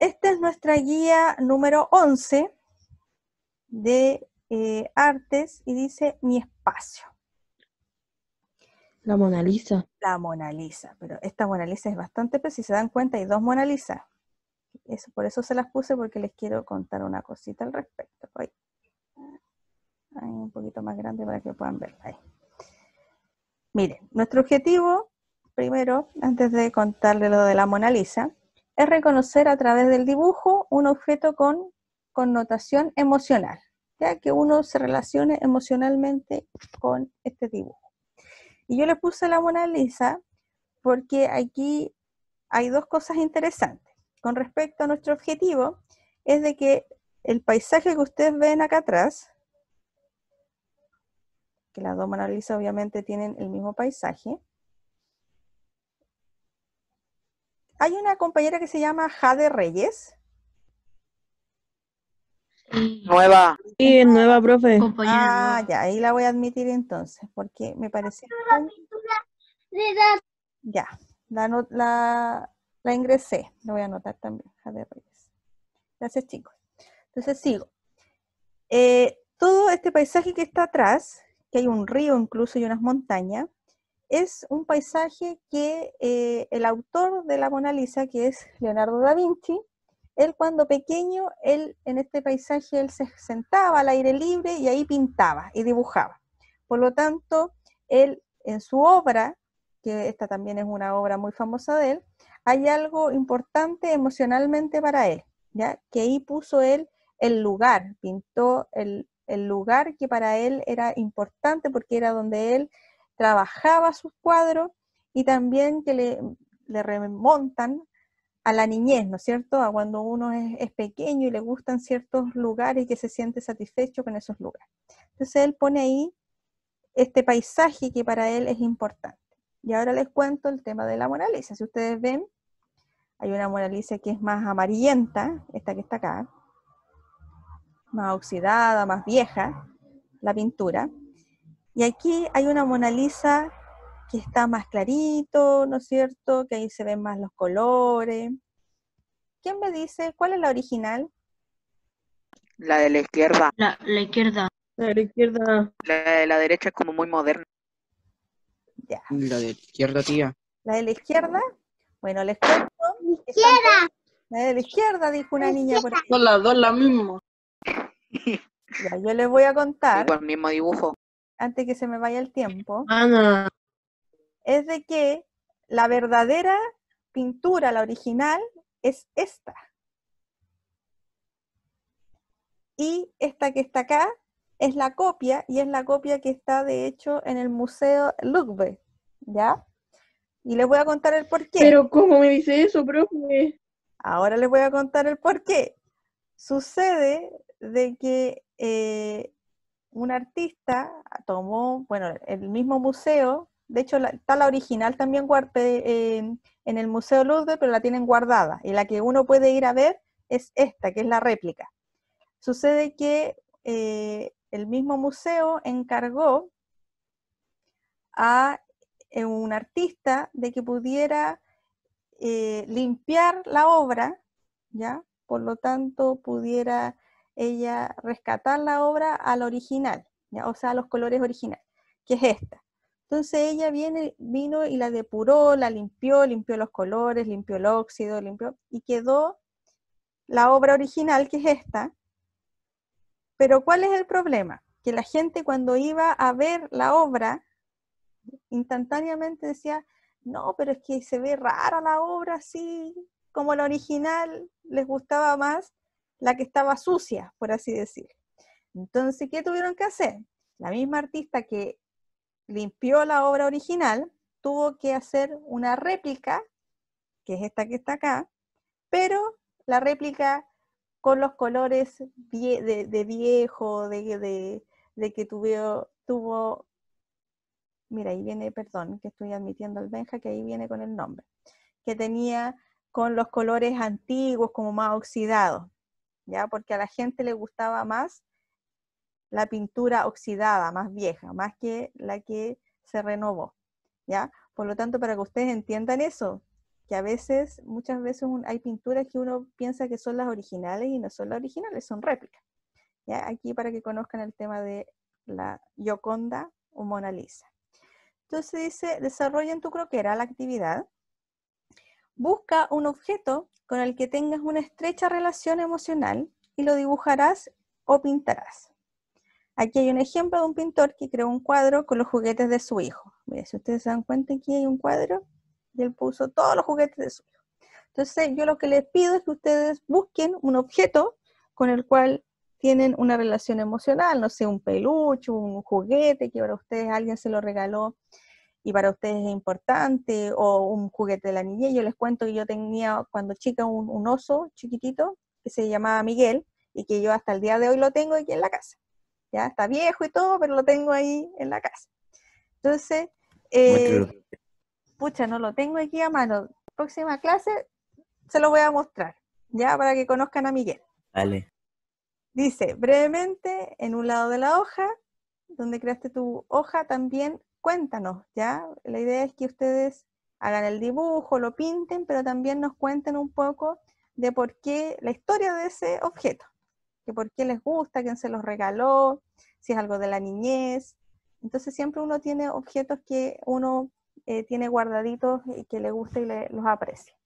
Esta es nuestra guía número 11 de eh, artes y dice mi espacio. La Mona Lisa. La Mona Lisa, pero esta Mona Lisa es bastante Si se dan cuenta, hay dos Mona Lisa. Eso, por eso se las puse porque les quiero contar una cosita al respecto. un poquito más grande para que puedan ver. Ahí. Miren, nuestro objetivo, primero, antes de contarle lo de la Mona Lisa, es reconocer a través del dibujo un objeto con connotación emocional, ya que uno se relacione emocionalmente con este dibujo. Y yo le puse la Mona Lisa porque aquí hay dos cosas interesantes. Con respecto a nuestro objetivo, es de que el paisaje que ustedes ven acá atrás, que las dos Mona Lisa obviamente tienen el mismo paisaje, Hay una compañera que se llama Jade Reyes. Nueva. Sí, nueva, profe. Ah, ya, ahí la voy a admitir entonces, porque me parece... Ya, la, ingresé. La voy a anotar también, Jade Reyes. Gracias, chicos. Entonces sigo. Eh, todo este paisaje que está atrás, que hay un río incluso y unas montañas, es un paisaje que eh, el autor de la Mona Lisa, que es Leonardo da Vinci, él cuando pequeño, él en este paisaje, él se sentaba al aire libre y ahí pintaba y dibujaba. Por lo tanto, él en su obra, que esta también es una obra muy famosa de él, hay algo importante emocionalmente para él, ¿ya? que ahí puso él el lugar, pintó el, el lugar que para él era importante porque era donde él trabajaba sus cuadros y también que le, remontan a la niñez, ¿no es cierto? A cuando uno es, pequeño y le gustan ciertos lugares y que se siente satisfecho con esos lugares. Entonces él pone ahí este paisaje que para él es importante. Y ahora les cuento el tema de la Mona Lisa. Si ustedes ven, hay una Mona que es más amarillenta, esta que está acá, más oxidada, más vieja, la pintura. Y aquí hay una Mona Lisa que está más clarito, ¿no es cierto? Que ahí se ven más los colores. ¿Quién me dice cuál es la original? La de la izquierda. La, la izquierda. La de la izquierda. La de la derecha es como muy moderna. Ya. La de la izquierda, tía. ¿La de la izquierda? Bueno, les cuento. ¡Izquierda! La de la izquierda, dijo una niña. Son las dos las mismas. Ya, yo les voy a contar. El mismo dibujo antes que se me vaya el tiempo, ah, es de que la verdadera pintura, la original, es esta. Y esta que está acá es la copia y es la copia que está de hecho en el Museo Louvre, ¿ya? Y les voy a contar el porqué. Pero ¿cómo me dice eso, profe? Ahora les voy a contar el porqué. Sucede de que eh, un artista tomó, bueno, el mismo museo, de hecho la, está la original también en el Museo Lourdes, pero la tienen guardada, y la que uno puede ir a ver es esta, que es la réplica. Sucede que eh, el mismo museo encargó a eh, un artista de que pudiera eh, limpiar la obra, ¿ya? Por lo tanto, pudiera ella rescatar la obra al original, o sea, a los colores originales, que es esta. Entonces ella vino y la depuró, la limpió, limpió los colores, limpió el óxido, limpió, y quedó la obra original, que es esta. Pero ¿cuál es el problema? Que la gente cuando iba a ver la obra, instantáneamente decía, no, pero es que se ve rara la obra así, como la original les gustaba más, la que estaba sucia, por así decir. Entonces, ¿qué tuvieron que hacer? La misma artista que limpió la obra original tuvo que hacer una réplica, que es esta que está acá, pero la réplica con los colores de, viejo, de, que tuvo, tuvo, mira, ahí viene, perdón, que estoy admitiendo al Benja, que ahí viene con el nombre, que tenía con los colores antiguos como más oxidados. ¿ya? Porque a la gente le gustaba más la pintura oxidada, más vieja, más que la que se renovó, ¿ya? Por lo tanto, para que ustedes entiendan eso, que a veces, muchas veces hay pinturas que uno piensa que son las originales y no son las originales, son réplicas. ¿Ya? Aquí para que conozcan el tema de la Gioconda o Mona Lisa. Entonces dice, desarrolla en tu croquera la actividad. Busca un objeto con el que tengas una estrecha relación emocional y lo dibujarás o pintarás. Aquí hay un ejemplo de un pintor que creó un cuadro con los juguetes de su hijo. Mira, si ustedes se dan cuenta, aquí hay un cuadro y él puso todos los juguetes de su hijo. Entonces, yo lo que les pido es que ustedes busquen un objeto con el cual tienen una relación emocional, no sé, un peluche, un juguete que ahora ustedes alguien se lo regaló y para ustedes es importante, o un juguete de la niñez. Yo les cuento que yo tenía cuando chica un, oso chiquitito que se llamaba Miguel y que yo hasta el día de hoy lo tengo aquí en la casa. Ya está viejo y todo, pero lo tengo ahí en la casa. Entonces, eh, pucha, no lo tengo aquí a mano. Próxima clase se lo voy a mostrar, ya para que conozcan a Miguel. Dice, brevemente, en un lado de la hoja, donde creaste tu hoja, también cuéntanos, ¿ya? La idea es que ustedes hagan el dibujo, lo pinten, pero también nos cuenten un poco de por qué, la historia de ese objeto, que por qué les gusta, quién se los regaló, si es algo de la niñez. Entonces siempre uno tiene objetos que uno eh, tiene guardaditos y que le gusta y los aprecia.